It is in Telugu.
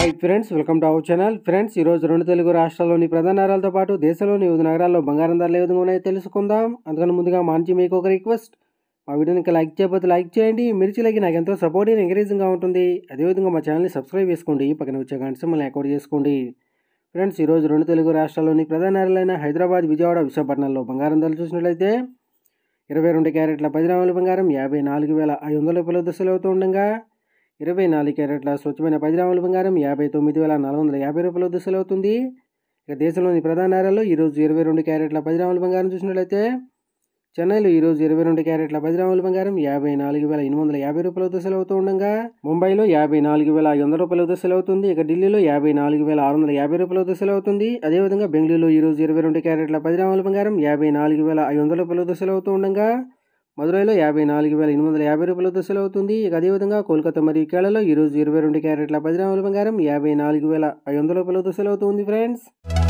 hi friends welcome to our channel friends ఈరోజు రెండు తెలుగు రాష్ట్రాల్లోని ప్రధాన నగరాలతో పాటు దేశంలోని వివిధ నగరాల్లో బంగారం ధరలు ఏ విధంగా ఉన్నాయో తెలుసుకుందాం అందుకని ముందుగా మంచి మీకు ఒక రిక్వెస్ట్ మా వీడియోని లైక్ చేయకపోతే లైక్ చేయండి మిర్చి లైక్ నాకు ఎంతో సపోర్ట్ అయినా ఎంకరేజింగ్గా ఉంటుంది అదేవిధంగా మా ఛానల్ని సబ్స్క్రైబ్ చేసుకోండి పక్కన వచ్చే గంట సిమ్మల్ని అకౌంట్ చేసుకోండి ఫ్రెండ్స్ ఈరోజు రెండు తెలుగు రాష్ట్రాల్లోని ప్రధాన నగరాలైన హైదరాబాద్ విజయవాడ విశాఖపట్నంలో బంగారం ధరలు చూసినట్లయితే ఇరవై రెండు క్యారెట్ల పది రామల బంగారం యాభై నాలుగు వేల ఐదు వందల రూపాయల దశలు అవుతుండగా ఇరవై నాలుగు క్యారెట్ల స్వచ్ఛమైన పది బంగారం యాభై తొమ్మిది వేల నాలుగు వందల యాభై రూపాయలు దిశలో అవుతుంది ఇక దేశంలోని ప్రధాన నేరాలు ఈరోజు ఇరవై రెండు క్యారెట్ల పది బంగారం చూసినట్లయితే చెన్నైలో ఈరోజు ఇరవై రెండు క్యారెట్ల పది బంగారం యాభై నాలుగు వేల ఎనిమిది వందల యాభై రూపాయల దశలు అవుతూ ఉండగా ముంబైలో యాభై నాలుగు వేల ఐదు వందల రూపాయల దశలు అవుతుంది ఇక ఢిల్లీలో యాభై నాలుగు వేల ఆరు వందల యాభై రూపాయల దశలు అవుతుంది అదేవిధంగా బెంగళూరులో ఈరోజు ఇరవై రెండు క్యారెట్ల పది బంగారం యాభై నాలుగు వేల ఐదు వందల రూపాయల దశలు అవుతూ ఉండగా మదురైలో యాభై నాలుగు వేల ఎనిమిది వందల యాభై రూపాయలతో సెలవు అవుతుంది ఇక అదేవిధంగా కోల్కతా మరియు కేరళలో ఈరోజు ఇరవై రెండు క్యారెట్ల పది గ్రాముల బంగారం యాభై నాలుగు వేల ఐదు వందల రూపాయలతో సెలవు అవుతుంది ఫ్రెండ్స్